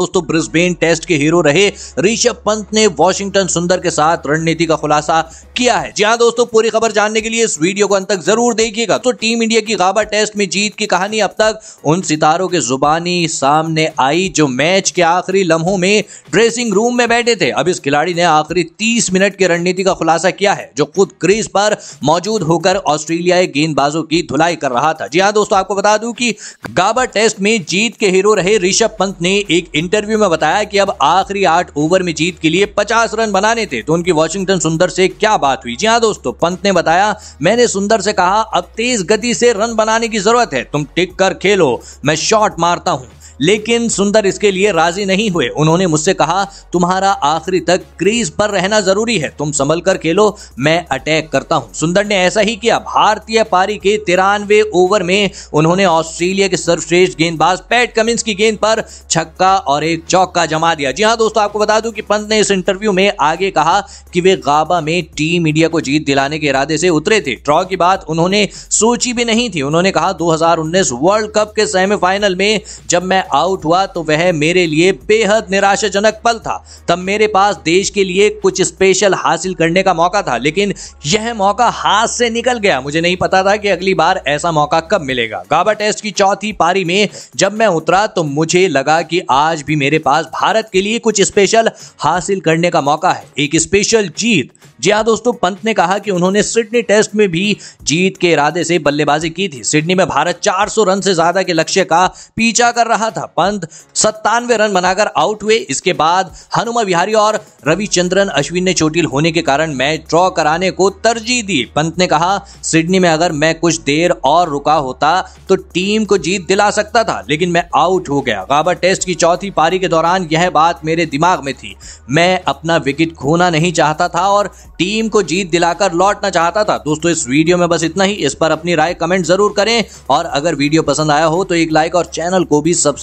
दोस्तों Brisbane test के hero रहे ऋषभ पंत ने वॉशिंगटन सुंदर के साथ रणनीति का खुलासा किया है जी हाँ दोस्तों पूरी खबर जानने के लिए इस वीडियो को अंत तक जरूर देखिएगा तो टीम इंडिया की गाबा टेस्ट में जीत की कहानी अब तक उन सितारों के जुबानी सामने आई जो मैच के आखिरी लम्हों में ड्रेसिंग रूम में बैठे थे अब इस खिलाड़ी ने आखिरी तीस मिनट की रणनीति का खुलासा किया है जो खुद क्रीज पर मौजूद होकर ऑस्ट्रेलियाई गेंदबाजों की धुलाई कर रहा था जी हाँ दोस्तों आपको बता दू की गाबा टेस्ट में जीत के हीरो रहे ऋषभ पंत ने एक इंटरव्यू में बताया कि अब आखिरी आठ ओवर में जीत के लिए 50 रन बनाने थे तो उनकी वॉशिंगटन सुंदर से क्या बात हुई जी हाँ दोस्तों पंत ने बताया मैंने सुंदर से कहा अब तेज गति से रन बनाने की जरूरत है तुम टिक कर खेलो मैं शॉट मारता हूँ लेकिन सुंदर इसके लिए राजी नहीं हुए उन्होंने मुझसे कहा तुम्हारा आखिरी तक क्रीज पर रहना जरूरी है तुम संभल कर खेलो मैं अटैक करता हूं सुंदर ने ऐसा ही किया भारतीय पारी के तिरानवे ओवर में उन्होंने ऑस्ट्रेलिया के सर्वश्रेष्ठ गेंदबाज पैट कमिंस की गेंद पर छक्का और एक चौका जमा दिया जी हाँ दोस्तों आपको बता दूं कि पंत ने इस इंटरव्यू में आगे कहा कि वे गाबा में टीम इंडिया को जीत दिलाने के इरादे से उतरे थे ड्रॉ की बात उन्होंने सोची भी नहीं थी उन्होंने कहा 2019 वर्ल्ड कप के सेमीफाइनल में जब मैं आउट हुआ तो वह मेरे लिए बेहद निराशाजनक पल था तब मेरे पास देश के लिए कुछ स्पेशल हासिल करने का मौका था लेकिन यह मौका हाथ से निकल गया मुझे नहीं पता था कि अगली बार ऐसा मौका कब मिलेगा गाबा टेस्ट की चौथी पारी में जब मैं उतरा तो मुझे लगा कि आज भी मेरे पास भारत के लिए कुछ स्पेशल हासिल करने का मौका है एक स्पेशल जीत जी हाँ दोस्तों पंत ने कहा कि उन्होंने सिडनी टेस्ट में भी जीत के इरादे से बल्लेबाजी की थी सिडनी में भारत 400 रन से ज्यादा के लक्ष्य का पीछा कर रहा था पंत सत्तानवे रन बनाकर आउट हुए इसके बाद हनुमा विहारी और रविचंद्रन अश्विन ने चोटिल होने के कारण मैच ड्रॉ कराने को तरजीह दी पंत ने कहा सिडनी में अगर मैं कुछ देर और रुका होता तो टीम को जीत दिला सकता था लेकिन मैं आउट हो गया गाबर टेस्ट की चौथी पारी के दौरान यह बात मेरे दिमाग में थी मैं अपना विकेट खोना नहीं चाहता था और टीम को जीत दिलाकर लौटना चाहता था दोस्तों इस वीडियो में बस इतना ही इस पर अपनी राय कमेंट जरूर करें और अगर वीडियो पसंद आया हो तो एक लाइक और चैनल को भी सब्सक्राइब